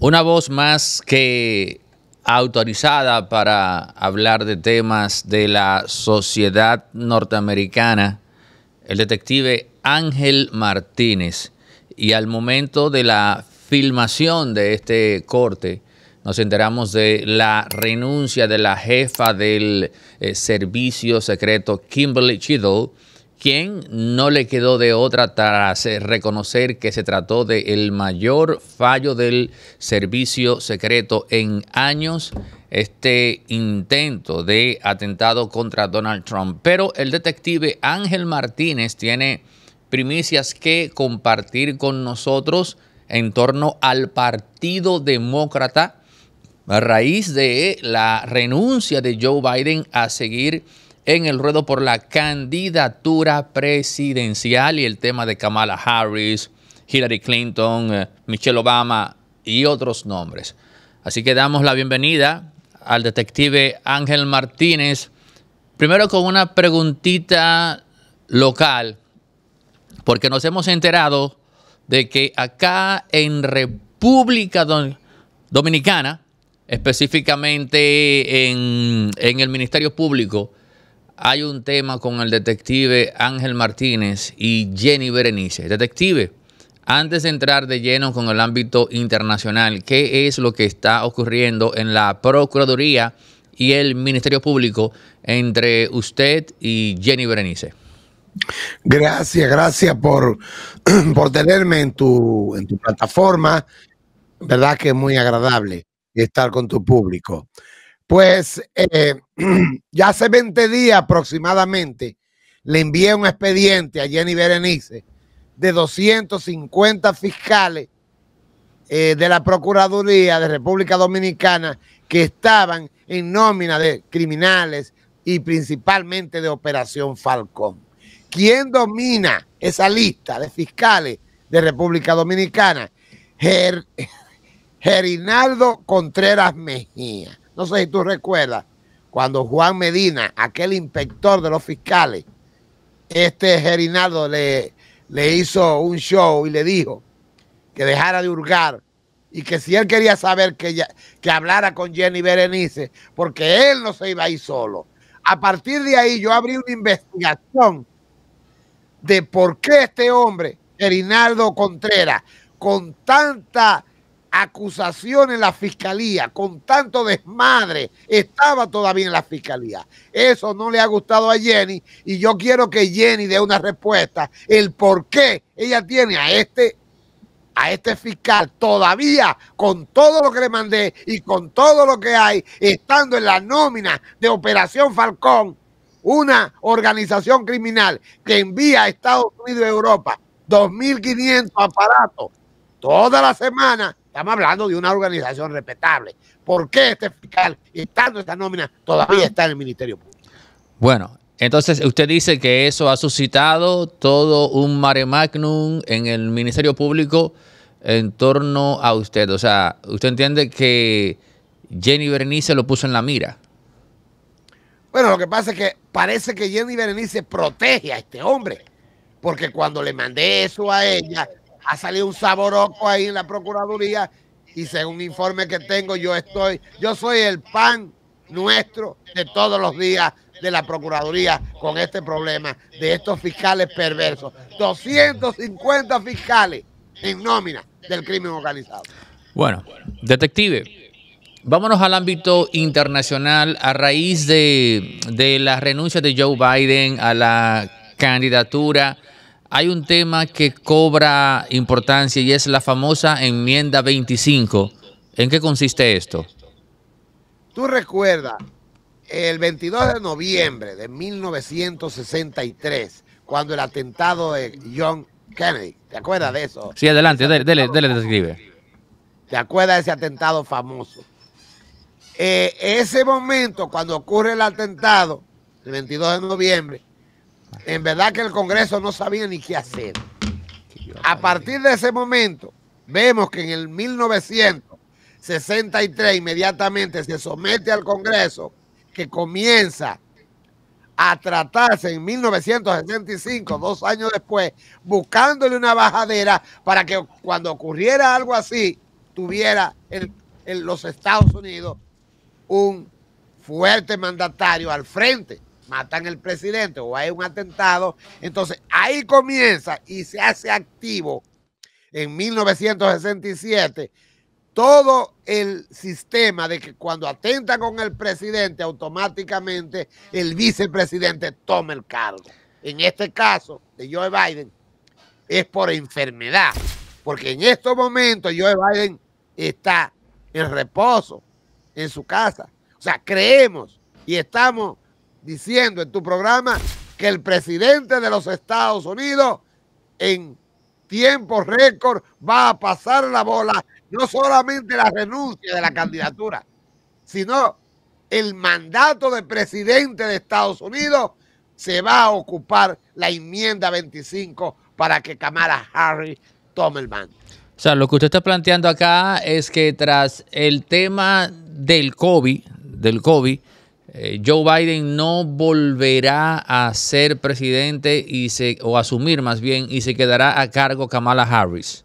Una voz más que autorizada para hablar de temas de la sociedad norteamericana, el detective Ángel Martínez. Y al momento de la filmación de este corte, nos enteramos de la renuncia de la jefa del eh, servicio secreto Kimberly Chiddle quien no le quedó de otra tras eh, reconocer que se trató del el mayor fallo del servicio secreto en años, este intento de atentado contra Donald Trump. Pero el detective Ángel Martínez tiene primicias que compartir con nosotros en torno al Partido Demócrata a raíz de la renuncia de Joe Biden a seguir en el ruedo por la candidatura presidencial y el tema de Kamala Harris, Hillary Clinton, eh, Michelle Obama y otros nombres. Así que damos la bienvenida al detective Ángel Martínez, primero con una preguntita local, porque nos hemos enterado de que acá en República Dominicana, específicamente en, el Ministerio Público, hay un tema con el detective Ángel Martínez y Jenny Berenice. Detective, antes de entrar de lleno con el ámbito internacional, ¿qué es lo que está ocurriendo en la Procuraduría y el Ministerio Público entre usted y Jenny Berenice? Gracias, gracias por, tenerme en tu, en tu plataforma. Verdad que es muy agradable estar con tu público. Pues eh, ya hace 20 días aproximadamente le envié un expediente a Jenny Berenice de 250 fiscales eh, de la Procuraduría de República Dominicana que estaban en nómina de criminales y principalmente de Operación Falcón. ¿Quién domina esa lista de fiscales de República Dominicana? Gerinaldo Contreras Mejía no sé si tú recuerdas cuando Juan Medina, aquel inspector de los fiscales, este Gerinaldo le, le hizo un show y le dijo que dejara de hurgar y que si él quería saber que, que hablara con Jenny Berenice, porque él no se iba a ir solo. A partir de ahí yo abrí una investigación de por qué este hombre, Gerinaldo Contreras, con tanta acusación en la fiscalía, con tanto desmadre, estaba todavía en la fiscalía. Eso no le ha gustado a Jenny y yo quiero que Jenny dé una respuesta, el por qué ella tiene a este a este fiscal todavía con todo lo que le mandé y con todo lo que hay, estando en la nómina de Operación Falcón, una organización criminal que envía a Estados Unidos y Europa 2.500 aparatos toda la semana Estamos hablando de una organización respetable. ¿Por qué este fiscal, estando esta nómina, todavía está en el Ministerio Público? Bueno, entonces usted dice que eso ha suscitado todo un mare magnum en el Ministerio Público en torno a usted. O sea, usted entiende que Jenny Berenice lo puso en la mira. Bueno, lo que pasa es que parece que Jenny Berenice protege a este hombre, porque cuando le mandé eso a ella, ha salido un saboroco ahí en la Procuraduría y según informe que tengo, yo estoy, yo soy el pan nuestro de todos los días de la Procuraduría con este problema de estos fiscales perversos. 250 fiscales en nómina del crimen organizado. Bueno, detective, vámonos al ámbito internacional a raíz de, de la renuncia de Joe Biden a la candidatura hay un tema que cobra importancia y es la famosa enmienda 25. ¿En qué consiste esto? Tú recuerdas, el 22 de noviembre de 1963, cuando el atentado de John Kennedy, ¿te acuerdas de eso? Sí, adelante, déle, dele, describe. ¿Te acuerdas de ese atentado famoso? Eh, ese momento, cuando ocurre el atentado, el 22 de noviembre, en verdad que el Congreso no sabía ni qué hacer. A partir de ese momento, vemos que en el 1963 inmediatamente se somete al Congreso que comienza a tratarse en 1965, dos años después, buscándole una bajadera para que cuando ocurriera algo así, tuviera los Estados Unidos un fuerte mandatario al frente matan al presidente o hay un atentado. Entonces ahí comienza y se hace activo en 1967 todo el sistema de que cuando atenta con el presidente, automáticamente el vicepresidente toma el cargo. En este caso de Joe Biden es por enfermedad, porque en estos momentos Joe Biden está en reposo en su casa. O sea, creemos y estamos diciendo en tu programa que el presidente de los Estados Unidos en tiempo récord va a pasar la bola, no solamente la renuncia de la candidatura, sino el mandato de presidente de Estados Unidos se va a ocupar la enmienda 25 para que Kamala Harris tome el mando. O sea, lo que usted está planteando acá es que tras el tema del COVID, del COVID, eh, Joe Biden no volverá a ser presidente y se, o asumir más bien y se quedará a cargo Kamala Harris.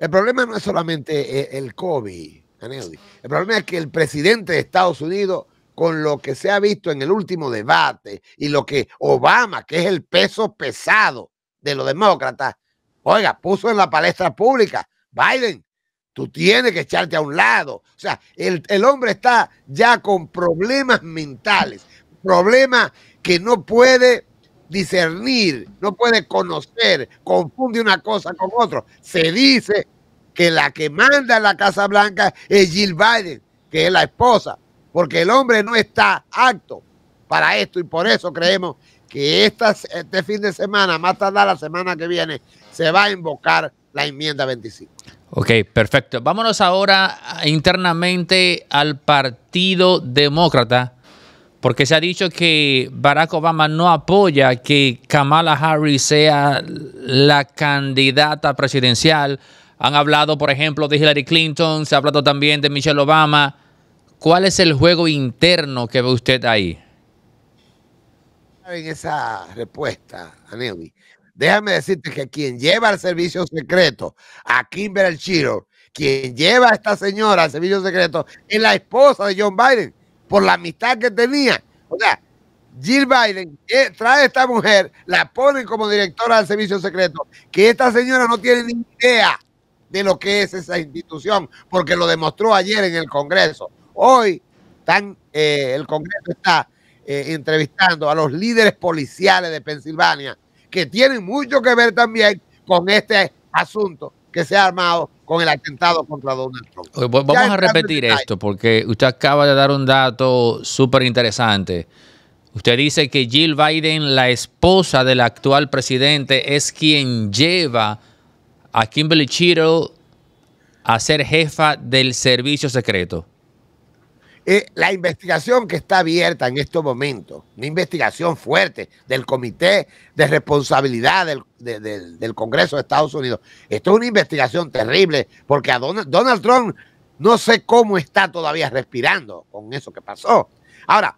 El problema no es solamente eh, el COVID, El problema es que el presidente de Estados Unidos, con lo que se ha visto en el último debate y lo que Obama, que es el peso pesado de los demócratas, oiga, puso en la palestra pública, Biden, Tú tienes que echarte a un lado. O sea, el, hombre está ya con problemas mentales, problemas que no puede discernir, no puede conocer, confunde una cosa con otra. Se dice que la que manda a la Casa Blanca es Jill Biden, que es la esposa, porque el hombre no está apto para esto y por eso creemos que esta, este fin de semana, más tarde la semana que viene, se va a invocar la enmienda 25. Ok, perfecto. Vámonos ahora internamente al Partido Demócrata, porque se ha dicho que Barack Obama no apoya que Kamala Harris sea la candidata presidencial. Han hablado, por ejemplo, de Hillary Clinton, se ha hablado también de Michelle Obama. ¿Cuál es el juego interno que ve usted ahí? En esa respuesta, Anelvi, Déjame decirte que quien lleva al servicio secreto a Kimberly Chiro, quien lleva a esta señora al servicio secreto, es la esposa de John Biden, por la amistad que tenía. O sea, Jill Biden eh, trae a esta mujer, la ponen como directora del servicio secreto, que esta señora no tiene ni idea de lo que es esa institución, porque lo demostró ayer en el Congreso. Hoy eh, el Congreso está eh, entrevistando a los líderes policiales de Pensilvania que tiene mucho que ver también con este asunto que se ha armado con el atentado contra Donald Trump. Pues vamos a repetir esto porque usted acaba de dar un dato súper interesante. Usted dice que Jill Biden, la esposa del actual presidente, es quien lleva a Kimberly Chiro a ser jefa del servicio secreto. Eh, la investigación que está abierta en estos momentos, una investigación fuerte del Comité de Responsabilidad del, Congreso de Estados Unidos. Esto es una investigación terrible porque a Donald, Donald Trump no sé cómo está todavía respirando con eso que pasó. Ahora,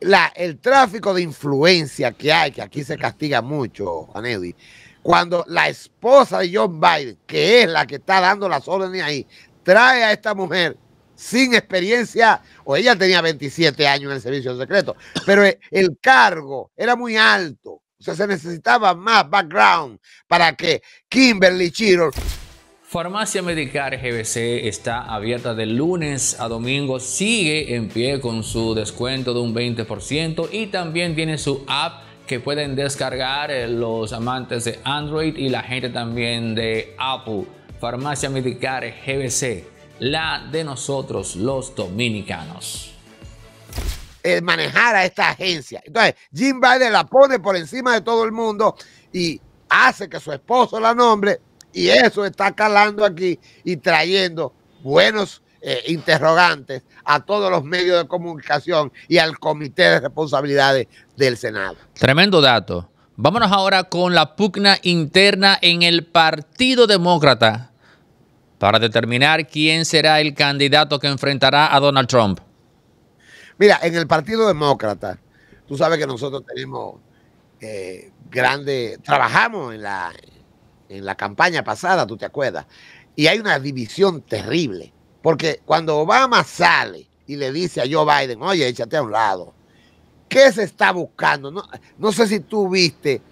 la, el tráfico de influencia que hay, que aquí se castiga mucho, Juanedi, cuando la esposa de John Biden, que es la que está dando las órdenes ahí, trae a esta mujer sin experiencia, o ella tenía 27 años en el servicio secreto, pero e, el cargo era muy alto. O sea, se necesitaba más background para que Kimberly Chiro. Farmacia Medicar GBC está abierta de lunes a domingo, sigue en pie con su descuento de un 20% y también tiene su app que pueden descargar eh, los amantes de Android y la gente también de Apple. Farmacia Medicar GBC la de nosotros los dominicanos. el manejar a esta agencia. Entonces, Jim Biden la pone por encima de todo el mundo y hace que su esposo la nombre y eso está calando aquí y trayendo buenos eh, interrogantes a todos los medios de comunicación y al Comité de Responsabilidades del Senado. Tremendo dato. Vámonos ahora con la pugna interna en el Partido Demócrata para determinar quién será el candidato que enfrentará a Donald Trump? Mira, en el Partido Demócrata, tú sabes que nosotros tenemos eh, grandes, trabajamos en la, en la campaña pasada, tú te acuerdas, y hay una división terrible, porque cuando Obama sale y le dice a Joe Biden, oye, échate a un lado, ¿qué se está buscando? No, no sé si tú viste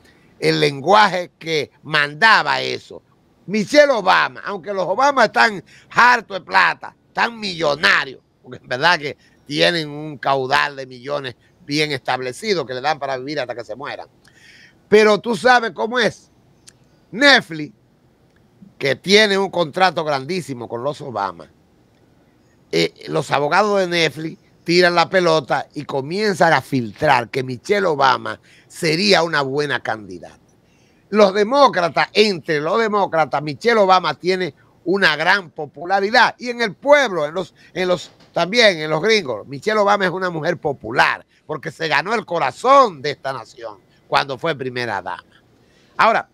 el lenguaje que mandaba eso. Michelle Obama, aunque los Obama están hartos de plata, están millonarios, porque es verdad que tienen un caudal de millones bien establecido que le dan para vivir hasta que se mueran. Pero tú sabes cómo es. Netflix, que tiene un contrato grandísimo con los Obama, eh, los abogados de Netflix tiran la pelota y comienzan a filtrar que Michelle Obama sería una buena candidata los demócratas, entre los demócratas, Michelle Obama tiene una gran popularidad. Y en el pueblo, en los, en los, también en los gringos, Michelle Obama es una mujer popular, porque se ganó el corazón de esta nación cuando fue primera dama. Ahora,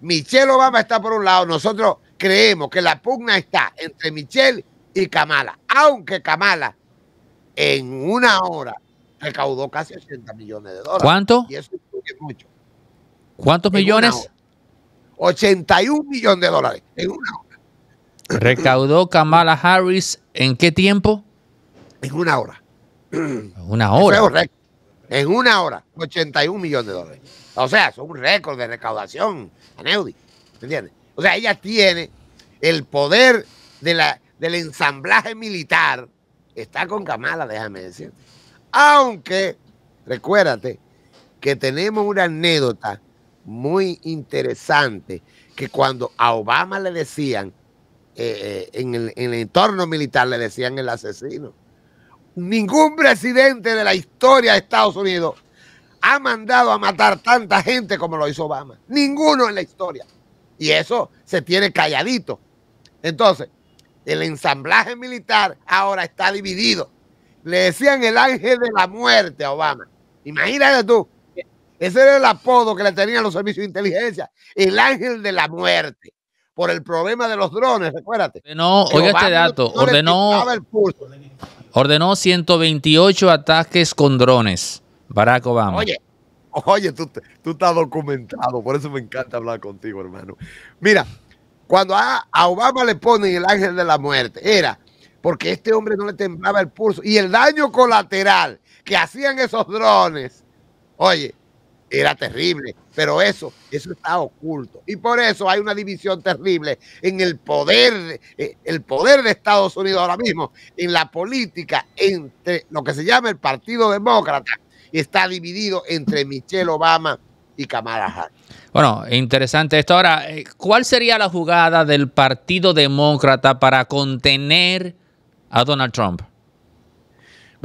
Michelle Obama está por un lado, nosotros creemos que la pugna está entre Michelle y Kamala, aunque Kamala en una hora recaudó casi 80 millones de dólares. ¿Cuánto? Y eso incluye mucho. ¿Cuántos millones? 81 millones de dólares en una hora. ¿Recaudó Kamala Harris en qué tiempo? En una hora. En Una hora. En una hora, 81 millones de dólares. O sea, es un récord de recaudación, Aneudi. ¿Entiendes? O sea, ella tiene el poder de la, del ensamblaje militar. Está con Kamala, déjame decir. Aunque, recuérdate que tenemos una anécdota muy interesante que cuando a Obama le decían, eh, eh, en, el, en, el, entorno militar le decían el asesino, ningún presidente de la historia de Estados Unidos ha mandado a matar tanta gente como lo hizo Obama. Ninguno en la historia. Y eso se tiene calladito. Entonces, el ensamblaje militar ahora está dividido. Le decían el ángel de la muerte a Obama. Imagínate tú, ese era el apodo que le tenían los servicios de inteligencia, el ángel de la muerte, por el problema de los drones, recuérdate. No, oiga este dato, ordenó, ordenó 128 ataques con drones, Barack Obama. Oye, oye, tú, tú estás documentado, por eso me encanta hablar contigo, hermano. Mira, cuando a, a Obama le ponen el ángel de la muerte, era porque este hombre no le temblaba el pulso y el daño colateral que hacían esos drones. Oye, era terrible, pero eso, eso está oculto. Y por eso hay una división terrible en el poder, eh, el poder de Estados Unidos ahora mismo, en la política, entre lo que se llama el Partido Demócrata, está dividido entre Michelle Obama y Kamala Harris. Bueno, interesante esto. Ahora, eh, ¿cuál sería la jugada del Partido Demócrata para contener a Donald Trump?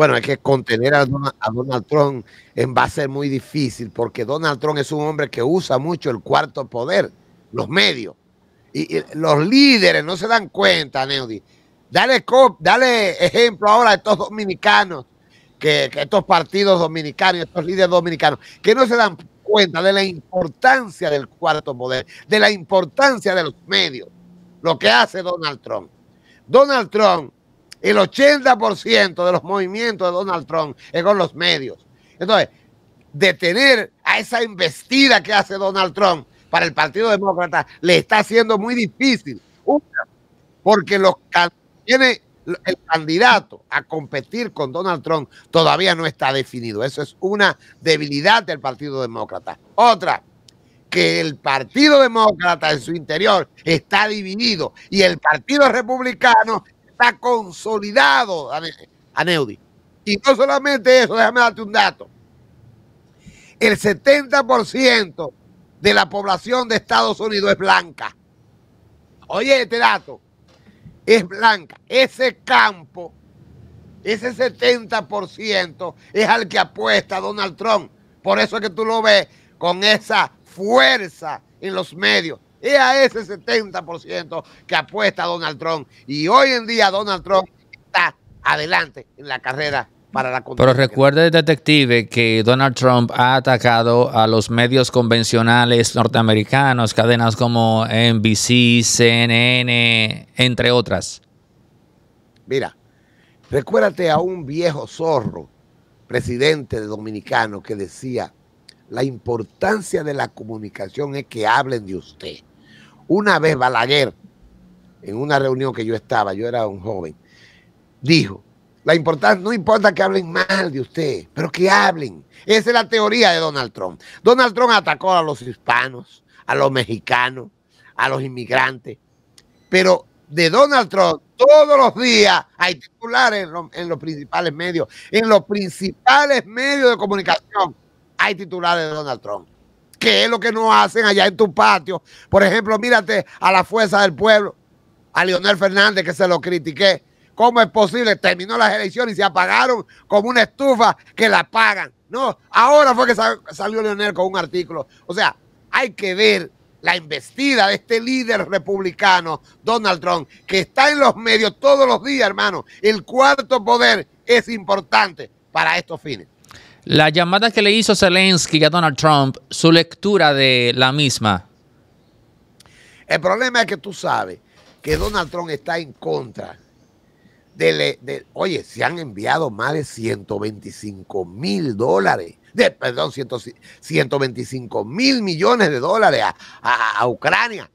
Bueno, es que contener a Donald, Trump va a ser muy difícil porque Donald Trump es un hombre que usa mucho el cuarto poder, los medios. Y, los líderes no se dan cuenta, Neudi. Dale, dale ejemplo ahora a estos dominicanos, que, que estos partidos dominicanos, estos líderes dominicanos, que no se dan cuenta de la importancia del cuarto poder, de la importancia de los medios, lo que hace Donald Trump. Donald Trump el 80% de los movimientos de Donald Trump es con los medios. Entonces, detener a esa investida que hace Donald Trump para el Partido Demócrata le está haciendo muy difícil. Una, porque los tiene el candidato a competir con Donald Trump todavía no está definido. Eso es una debilidad del Partido Demócrata. Otra, que el Partido Demócrata en su interior está dividido y el Partido Republicano está consolidado, Aneudi. Y no solamente eso, déjame darte un dato. El 70% de la población de Estados Unidos es blanca. Oye, este dato es blanca. Ese campo, ese 70% es al que apuesta Donald Trump. Por eso es que tú lo ves con esa fuerza en los medios. Es a ese 70% que apuesta Donald Trump. Y hoy en día Donald Trump está adelante en la carrera para la Pero recuerde, detective, que Donald Trump ha atacado a los medios convencionales norteamericanos, cadenas como NBC, CNN, entre otras. Mira, recuérdate a un viejo zorro, presidente dominicano, que decía, la importancia de la comunicación es que hablen de usted. Una vez Balaguer, en una reunión que yo estaba, yo era un joven, dijo, la no importa que hablen mal de usted, pero que hablen. Esa es la teoría de Donald Trump. Donald Trump atacó a los hispanos, a los mexicanos, a los inmigrantes, pero de Donald Trump todos los días hay titulares en los principales medios, en los principales medios de comunicación hay titulares de Donald Trump qué es lo que no hacen allá en tu patio. Por ejemplo, mírate a la fuerza del pueblo, a Leonel Fernández que se lo critiqué. ¿Cómo es posible? Terminó las elecciones y se apagaron como una estufa que la apagan. No, ahora fue que salió Leonel con un artículo. O sea, hay que ver la investida de este líder republicano, Donald Trump, que está en los medios todos los días, hermano. El cuarto poder es importante para estos fines. La llamada que le hizo Zelensky a Donald Trump, su lectura de la misma. El problema es que tú sabes que Donald Trump está en contra de, oye, se han enviado más de 125 mil dólares, de, perdón, 125 mil millones de dólares a, a Ucrania.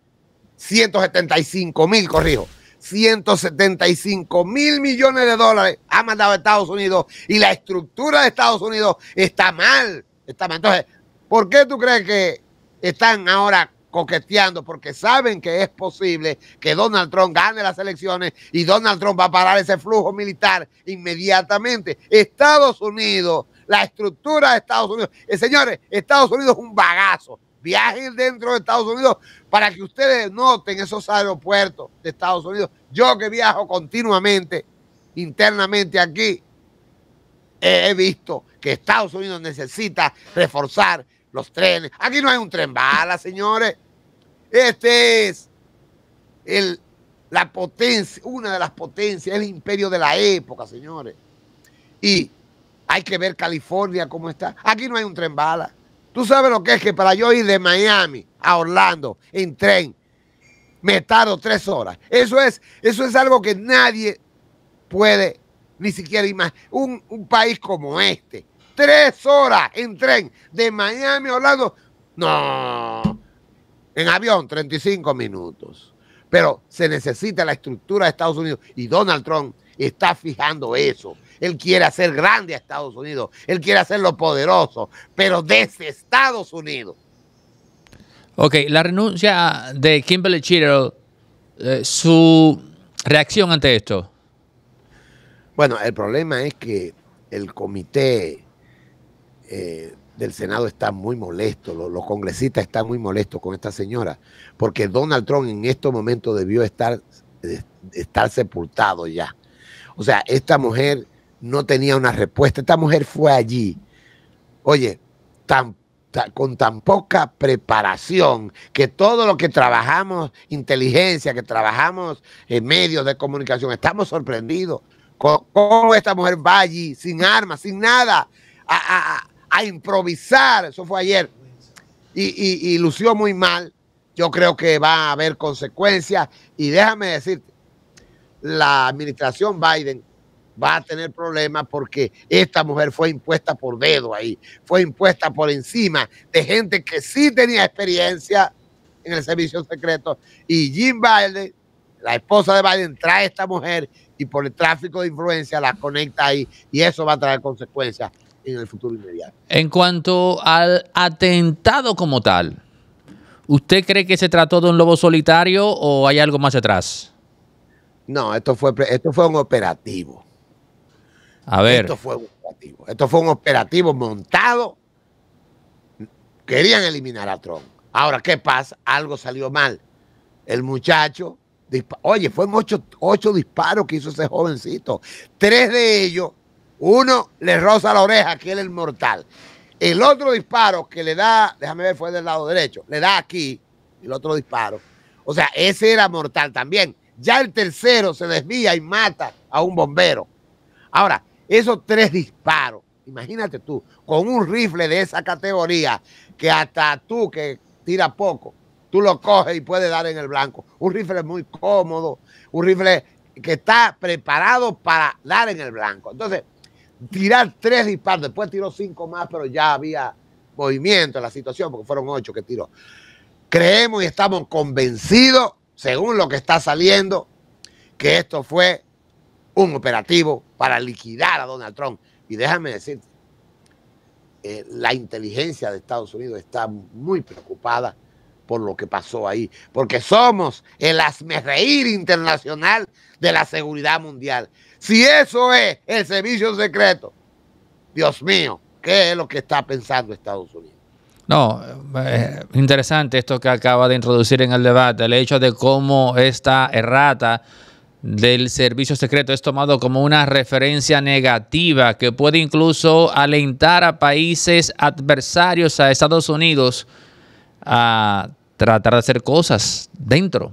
175 mil, corrijo. 175 mil millones de dólares ha mandado a Estados Unidos y la estructura de Estados Unidos está mal. Está Entonces, ¿por qué tú crees que están ahora coqueteando? Porque saben que es posible que Donald Trump gane las elecciones y Donald Trump va a parar ese flujo militar inmediatamente. Estados Unidos, la estructura de Estados Unidos. Eh, señores, Estados Unidos es un bagazo viajen dentro de Estados Unidos para que ustedes noten esos aeropuertos de Estados Unidos. Yo que viajo continuamente internamente aquí, he visto que Estados Unidos necesita reforzar los trenes. Aquí no hay un tren bala, señores. Este es la potencia, una de las potencias, el imperio de la época, señores. Y hay que ver California cómo está. Aquí no hay un tren bala. Tú sabes lo que es que para yo ir de Miami a Orlando en tren, me tardo tres horas. Eso es, eso es algo que nadie puede ni siquiera imaginar. Un, un país como este, tres horas en tren de Miami a Orlando, no. En avión, 35 minutos. Pero se necesita la estructura de Estados Unidos y Donald Trump está fijando eso. Él quiere hacer grande a Estados Unidos. Él quiere hacerlo poderoso, pero desde Estados Unidos. Ok, la renuncia de Kimberly Chiro, eh, su reacción ante esto. Bueno, el problema es que el comité eh, del Senado está muy molesto, los, congresistas están muy molestos con esta señora, porque Donald Trump en estos momentos debió estar, estar sepultado ya. O sea, esta mujer no tenía una respuesta. Esta mujer fue allí, oye, con tan poca preparación que todo lo que trabajamos, inteligencia, que trabajamos en medios de comunicación, estamos sorprendidos. Cómo esta mujer va allí sin armas, sin nada, a, improvisar. Eso fue ayer. Y, y lució muy mal. Yo creo que va a haber consecuencias. Y déjame decirte, la administración Biden va a tener problemas porque esta mujer fue impuesta por dedo ahí, fue impuesta por encima de gente que sí tenía experiencia en el servicio secreto. Y Jim Biden, la esposa de Biden, trae a esta mujer y por el tráfico de influencia la conecta ahí y eso va a traer consecuencias en el futuro inmediato. En cuanto al atentado como tal, ¿usted cree que se trató de un lobo solitario o hay algo más atrás? No, esto fue, esto fue un operativo. Esto fue un operativo. Esto fue un operativo montado. Querían eliminar a Trump. Ahora, ¿qué pasa? Algo salió mal. El muchacho, oye, fueron ocho, ocho disparos que hizo ese jovencito. Tres de ellos, uno le roza la oreja, que era el mortal. El otro disparo que le da, déjame ver, fue del lado derecho, le da aquí, el otro disparo. O sea, ese era mortal también. Ya el tercero se desvía y mata a un bombero. Ahora, esos tres disparos, imagínate tú, con un rifle de esa categoría, que hasta tú que tira poco, tú lo coges y puedes dar en el blanco. Un rifle muy cómodo, un rifle que está preparado para dar en el blanco. Entonces, tirar tres disparos, después tiró cinco más, pero ya había movimiento en la situación, porque fueron ocho que tiró. Creemos y estamos convencidos, según lo que está saliendo, que esto fue un operativo para liquidar a Donald Trump. Y déjame decirte, eh, la inteligencia de Estados Unidos está muy preocupada por lo que pasó ahí, porque somos el asmerreír internacional de la seguridad mundial. Si eso es el servicio secreto, Dios mío, ¿qué es lo que está pensando Estados Unidos? No, eh, interesante esto que acaba de introducir en el debate, el hecho de cómo esta errata del servicio secreto es tomado como una referencia negativa que puede incluso alentar a países adversarios a Estados Unidos a tratar de hacer cosas dentro.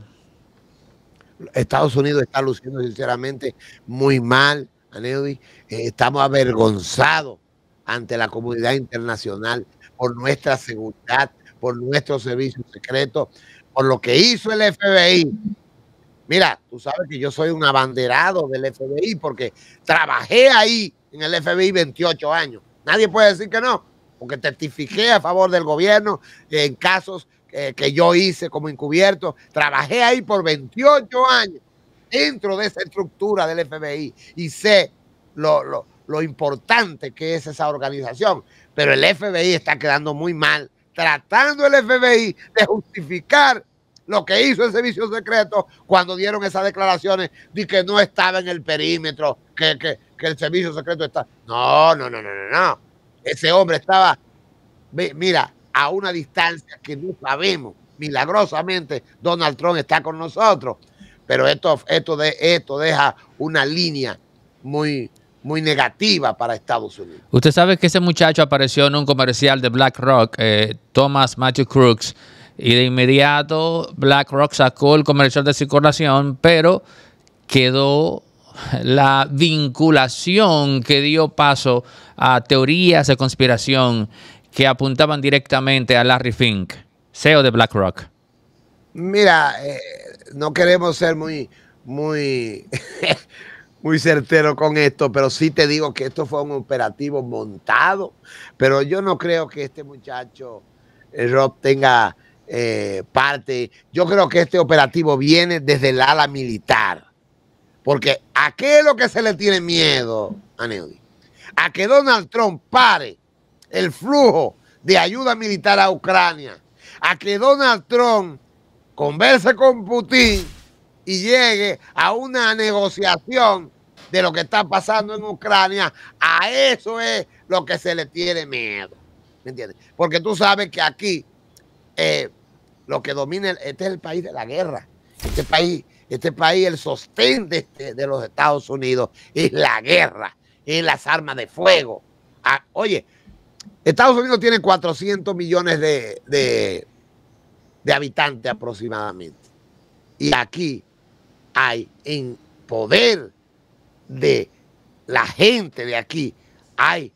Estados Unidos está luciendo sinceramente muy mal, eh, estamos avergonzados ante la comunidad internacional por nuestra seguridad, por nuestros servicios secretos, por lo que hizo el FBI Mira, tú sabes que yo soy un abanderado del FBI porque trabajé ahí en el FBI 28 años. Nadie puede decir que no, porque testifiqué a favor del gobierno en casos eh, que yo hice como encubierto. Trabajé ahí por 28 años dentro de esa estructura del FBI y sé lo, importante que es esa organización. Pero el FBI está quedando muy mal, tratando el FBI de justificar lo que hizo el servicio secreto cuando dieron esas declaraciones de que no estaba en el perímetro, que, el servicio secreto está. No, no, no, no, no, Ese hombre estaba, mira, a una distancia que no sabemos. Milagrosamente, Donald Trump está con nosotros. Pero esto, esto, de, esto deja una línea muy, muy negativa para Estados Unidos. Usted sabe que ese muchacho apareció en un comercial de BlackRock, eh, Thomas Matthew Crooks y de inmediato BlackRock sacó el comercial de circulación, pero quedó la vinculación que dio paso a teorías de conspiración que apuntaban directamente a Larry Fink, CEO de BlackRock. Mira, eh, no queremos ser muy, muy, muy certero con esto, pero sí te digo que esto fue un operativo montado. Pero yo no creo que este muchacho el eh, Rob tenga eh, parte. Yo creo que este operativo viene desde el ala militar. Porque ¿a qué es lo que se le tiene miedo a A que Donald Trump pare el flujo de ayuda militar a Ucrania. A que Donald Trump converse con Putin y llegue a una negociación de lo que está pasando en Ucrania. A eso es lo que se le tiene miedo. ¿Me entiendes? Porque tú sabes que aquí eh, lo que domina, este es el país de la guerra. Este país, este país, el sostén de, este, los Estados Unidos es la guerra, es las armas de fuego. Ah, oye, Estados Unidos tiene 400 millones de, de, de habitantes aproximadamente. Y aquí hay en poder de la gente de aquí, hay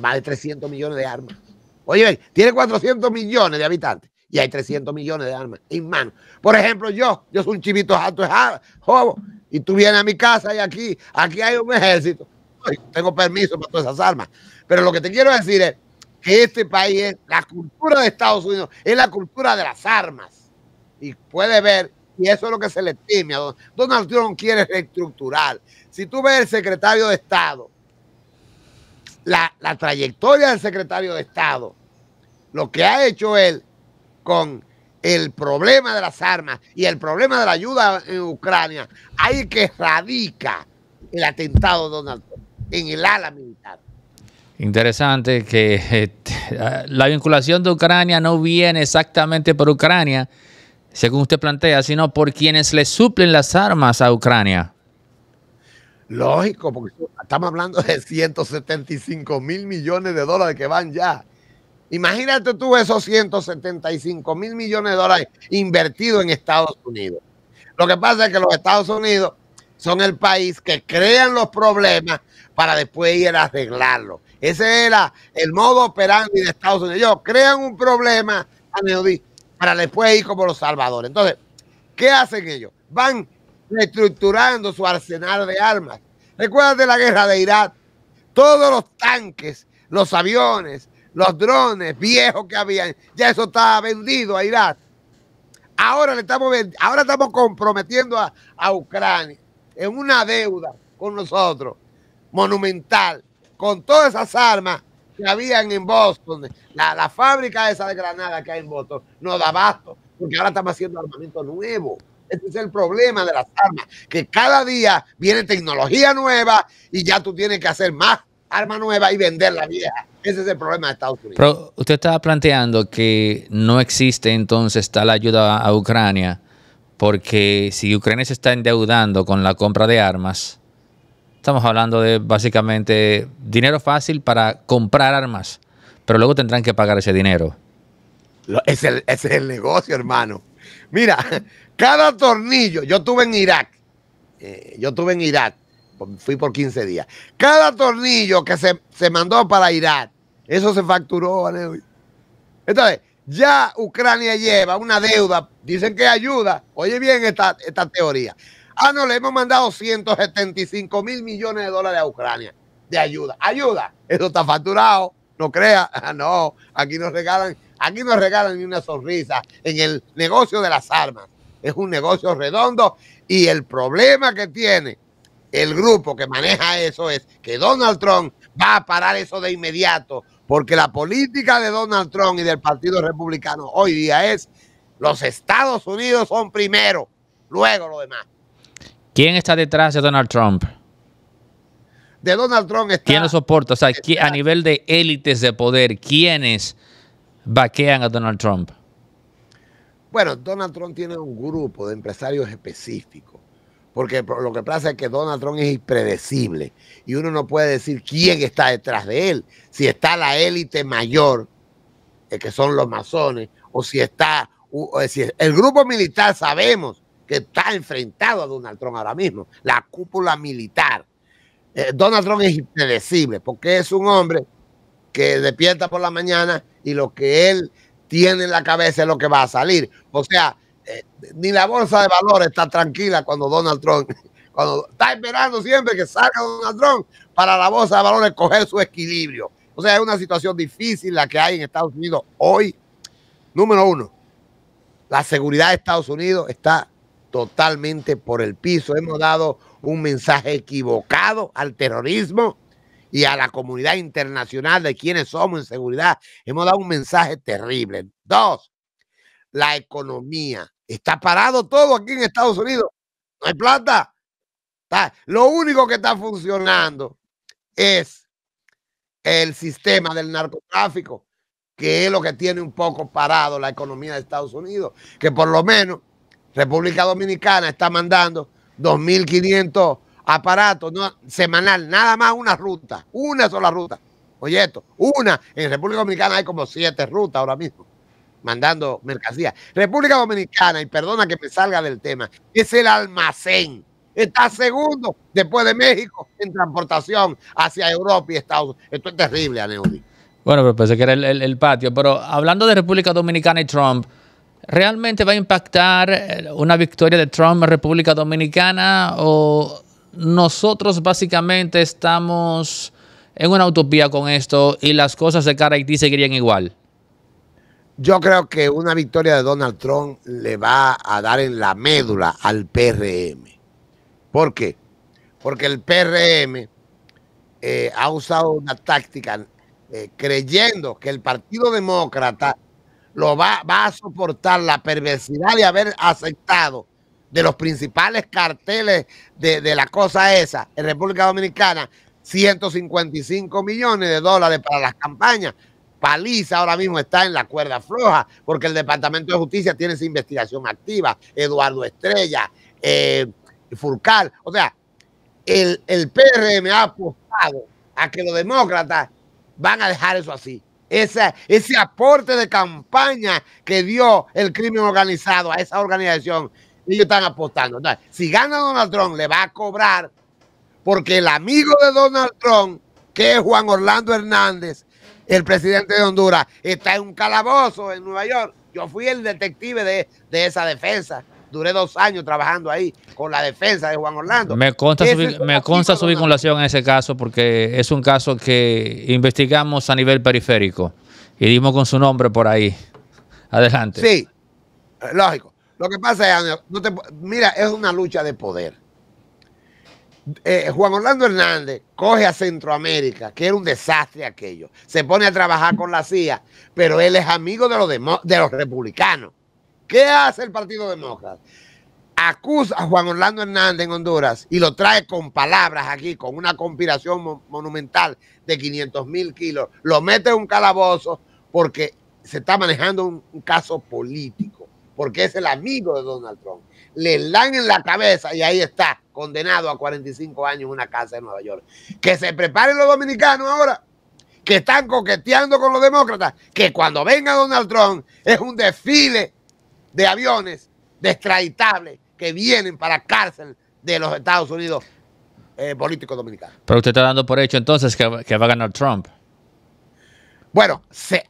más de 300 millones de armas. Oye, tiene 400 millones de habitantes y hay 300 millones de armas en mano. Por ejemplo, yo, yo soy un chivito alto, jobo, y tú vienes a mi casa y aquí, aquí hay un ejército. tengo permiso para todas esas armas. Pero lo que te quiero decir es que este país es la cultura de Estados Unidos, es la cultura de las armas. Y puedes ver, y eso es lo que se le teme a Donald Trump quiere reestructurar. Si tú ves el secretario de Estado, la trayectoria del secretario de Estado, lo que ha hecho él con el problema de las armas y el problema de la ayuda en Ucrania, ahí que radica el atentado Donald Trump, en el ala militar. Interesante que eh, la vinculación de Ucrania no viene exactamente por Ucrania, según usted plantea, sino por quienes le suplen las armas a Ucrania. Lógico, porque estamos hablando de 175 mil millones de dólares que van ya Imagínate tú esos 175 mil millones de dólares invertidos en Estados Unidos. Lo que pasa es que los Estados Unidos son el país que crean los problemas para después ir a arreglarlos. Ese era el modo operando de Estados Unidos. Ellos crean un problema para después ir como los salvadores. Entonces, ¿qué hacen ellos? Van reestructurando su arsenal de armas. Recuerda de la guerra de Irak. Todos los tanques, los aviones, los drones viejos que habían, ya eso está vendido a Irak. Ahora le estamos ahora estamos comprometiendo a, Ucrania en una deuda con nosotros monumental con todas esas armas que habían en Boston, la, la fábrica esa de Granada que hay en Boston, no da abasto, porque ahora estamos haciendo armamento nuevo. Ese es el problema de las armas, que cada día viene tecnología nueva y ya tú tienes que hacer más armas nuevas y vender la vieja. Ese es el problema de Estados Unidos. Pero usted estaba planteando que no existe entonces tal ayuda a Ucrania, porque si Ucrania se está endeudando con la compra de armas, estamos hablando de básicamente dinero fácil para comprar armas, pero luego tendrán que pagar ese dinero. Es el, ese es el negocio, hermano. Mira, cada tornillo, yo estuve en Irak, eh, yo estuve en Irak, fui por 15 días. Cada tornillo que se, mandó para Irak, eso se facturó, Entonces, ya Ucrania lleva una deuda, dicen que ayuda. Oye bien esta, esta teoría. Ah, no, le hemos mandado 175 mil millones de dólares a Ucrania de ayuda. Ayuda, eso está facturado, no crea. Ah, no, aquí nos regalan, aquí nos regalan ni una sonrisa en el negocio de las armas. Es un negocio redondo y el problema que tiene el grupo que maneja eso es que Donald Trump va a parar eso de inmediato, porque la política de Donald Trump y del Partido Republicano hoy día es los Estados Unidos son primero, luego lo demás. ¿Quién está detrás de Donald Trump? De Donald Trump está... ¿Quién lo soporta? O sea, a nivel de élites de poder, ¿quiénes vaquean a Donald Trump? Bueno, Donald Trump tiene un grupo de empresarios específicos porque lo que pasa es que Donald Trump es impredecible y uno no puede decir quién está detrás de él. Si está la élite mayor, eh, que son los masones, o si está el grupo militar, sabemos que está enfrentado a Donald Trump ahora mismo, la cúpula militar. Eh, Donald Trump es impredecible porque es un hombre que despierta por la mañana y lo que él tiene en la cabeza es lo que va a salir. O sea, ni la bolsa de valores está tranquila cuando Donald Trump, cuando está esperando siempre que salga Donald Trump para la bolsa de valores coger su equilibrio. O sea, es una situación difícil la que hay en Estados Unidos hoy. Número uno, la seguridad de Estados Unidos está totalmente por el piso. Hemos dado un mensaje equivocado al terrorismo y a la comunidad internacional de quienes somos en seguridad. Hemos dado un mensaje terrible. Dos, la economía. Está parado todo aquí en Estados Unidos. No hay plata. lo único que está funcionando es el sistema del narcotráfico, que es lo que tiene un poco parado la economía de Estados Unidos, que por lo menos República Dominicana está mandando 2.500 aparatos no, semanal, nada más una ruta, una sola ruta. Oye, esto, una, en República Dominicana hay como siete rutas ahora mismo mandando mercancía. República Dominicana, y perdona que me salga del tema, es el almacén. Está segundo después de México en transportación hacia Europa y Estados Unidos. Esto es terrible, Aneudi. Bueno, pero pensé que era el, el, patio. Pero hablando de República Dominicana y Trump, ¿realmente va a impactar eh, una victoria de Trump en República Dominicana o nosotros básicamente estamos en una utopía con esto y las cosas de cara a Haití seguirían igual? Yo creo que una victoria de Donald Trump le va a dar en la médula al PRM. ¿Por qué? Porque el PRM eh, ha usado una táctica eh, creyendo que el Partido Demócrata lo va, a soportar la perversidad de haber aceptado de los principales carteles de, de, la cosa esa en República Dominicana, 155 millones de dólares para las campañas Paliza ahora mismo está en la cuerda floja porque el Departamento de Justicia tiene esa investigación activa. Eduardo Estrella, eh, Furcal. O sea, el, el PRM ha apostado a que los demócratas van a dejar eso así. ese aporte de campaña que dio el crimen organizado a esa organización, ellos están apostando. si gana Donald Trump, le va a cobrar porque el amigo de Donald Trump, que es Juan Orlando Hernández, el presidente de Honduras está en un calabozo en Nueva York. Yo fui el detective de, esa defensa. Duré dos años trabajando ahí con la defensa de Juan Orlando. Me consta, su vinculación en ese caso porque es un caso que investigamos a nivel periférico y dimos con su nombre por ahí. Adelante. Sí, lógico. Lo que pasa es, no te, mira, es una lucha de poder. Eh, Juan Orlando Hernández coge a Centroamérica, que era un desastre aquello, se pone a trabajar con la CIA, pero él es amigo de los, republicanos. ¿Qué hace el Partido Demócrata? Acusa a Juan Orlando Hernández en Honduras y lo trae con palabras aquí, con una conspiración monumental de 500 mil kilos. Lo mete en un calabozo porque se está manejando un caso político, porque es el amigo de Donald Trump le dan en la cabeza y ahí está, condenado a 45 años en una casa de Nueva York. Que se preparen los dominicanos ahora, que están coqueteando con los demócratas, que cuando venga Donald Trump es un desfile de aviones destraitables que vienen para cárcel de los Estados Unidos eh, políticos dominicanos. Pero usted está dando por hecho entonces que va a ganar Trump. Bueno,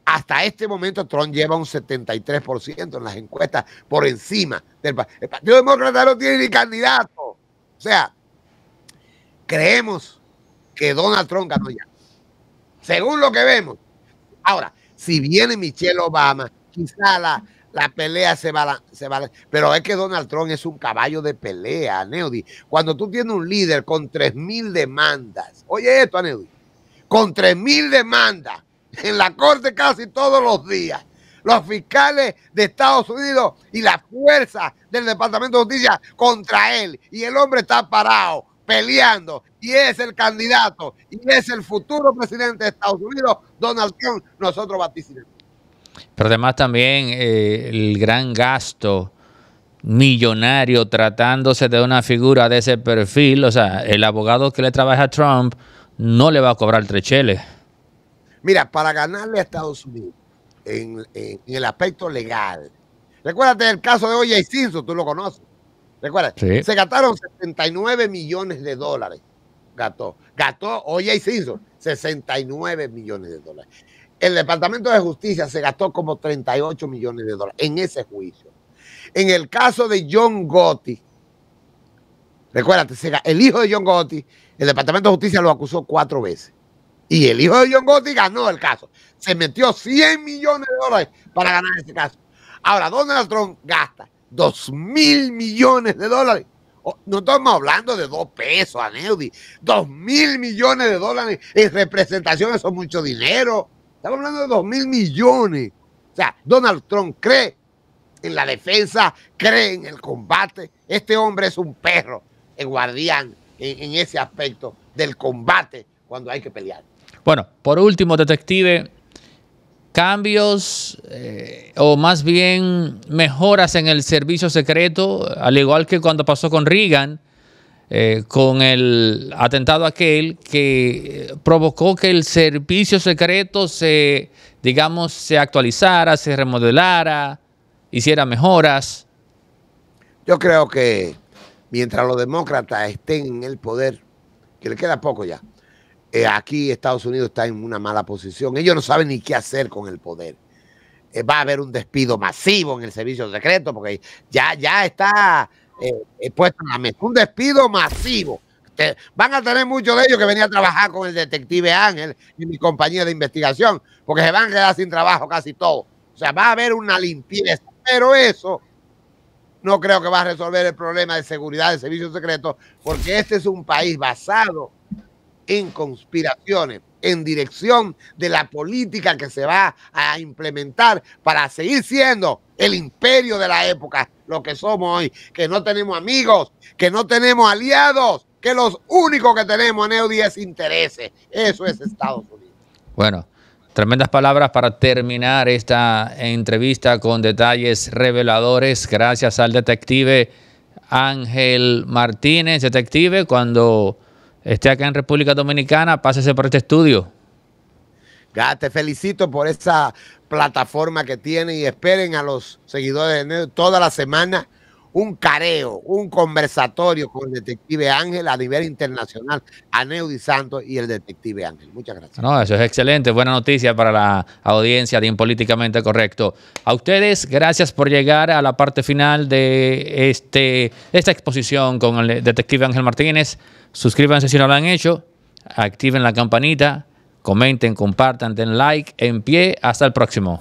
hasta este momento Trump lleva un 73% en las encuestas por encima del el Partido Demócrata no tiene ni candidato. O sea, creemos que Donald Trump ganó ya. Según lo que vemos. Ahora, si viene Michelle Obama, quizá la, pelea se va, a va. Pero es que Donald Trump es un caballo de pelea, Neudi. Cuando tú tienes un líder con 3.000 demandas, oye esto, Neudi, con 3.000 demandas en la corte casi todos los días. Los fiscales de Estados Unidos y la fuerza del Departamento de Justicia contra él. Y el hombre está parado, peleando. Y es el candidato. Y es el futuro presidente de Estados Unidos, Donald Trump. Nosotros vaticinamos. Pero además también eh, el gran gasto millonario tratándose de una figura de ese perfil. O sea, el abogado que le trabaja a Trump no le va a cobrar tres Mira, para ganarle a Estados Unidos en, el aspecto legal, recuérdate el caso de Hoy Cinzo, tú lo conoces. Recuerda, se gastaron 79 millones de dólares. Gastó, gastó y Simpson 69 millones de dólares. El Departamento de Justicia se gastó como 38 millones de dólares en ese juicio. En el caso de John Gotti, recuérdate, el hijo de John Gotti, el Departamento de Justicia lo acusó cuatro veces. Y el hijo de John Gotti ganó el caso. Se metió 100 millones de dólares para ganar ese caso. Ahora, Donald Trump gasta 2 mil millones de dólares. Oh, no estamos hablando de dos pesos, a Neudi, Dos mil millones de dólares en representación, eso es mucho dinero. Estamos hablando de dos mil millones. O sea, Donald Trump cree en la defensa, cree en el combate. Este hombre es un perro, el guardián en ese aspecto del combate cuando hay que pelear. Bueno, por último, detective, cambios eh, o más bien mejoras en el servicio secreto, al igual que cuando pasó con Reagan, eh, con el atentado aquel que eh, provocó que el servicio secreto se, digamos, se actualizara, se remodelara, hiciera mejoras. Yo creo que mientras los demócratas estén en el poder, que le queda poco ya, eh, aquí Estados Unidos está en una mala posición. Ellos no saben ni qué hacer con el poder. Eh, va a haber un despido masivo en el servicio secreto porque ya, ya está eh, puesto en la mesa. Un despido masivo. van a tener muchos de ellos que venían a trabajar con el detective Ángel y mi compañía de investigación porque se van a quedar sin trabajo casi todo. O sea, va a haber una limpieza. Pero eso no creo que va a resolver el problema de seguridad del servicio secreto porque este es un país basado en conspiraciones en dirección de la política que se va a implementar para seguir siendo el imperio de la época, lo que somos hoy, que no tenemos amigos, que no tenemos aliados, que los únicos que tenemos en EUDI es intereses. Eso es Estados Unidos. Bueno, tremendas palabras para terminar esta entrevista con detalles reveladores. Gracias al detective Ángel Martínez, detective, cuando esté acá en República Dominicana, pásese por este estudio. Ya, te felicito por esta plataforma que tiene y esperen a los seguidores de toda la semana un careo, un conversatorio con el detective Ángel a nivel internacional, a Neudi Santos y el detective Ángel. Muchas gracias. No, eso es excelente, buena noticia para la audiencia de políticamente Correcto. A ustedes, gracias por llegar a la parte final de este, esta exposición con el detective Ángel Martínez. Suscríbanse si no lo han hecho, activen la campanita, comenten, compartan, den like, en pie, hasta el próximo.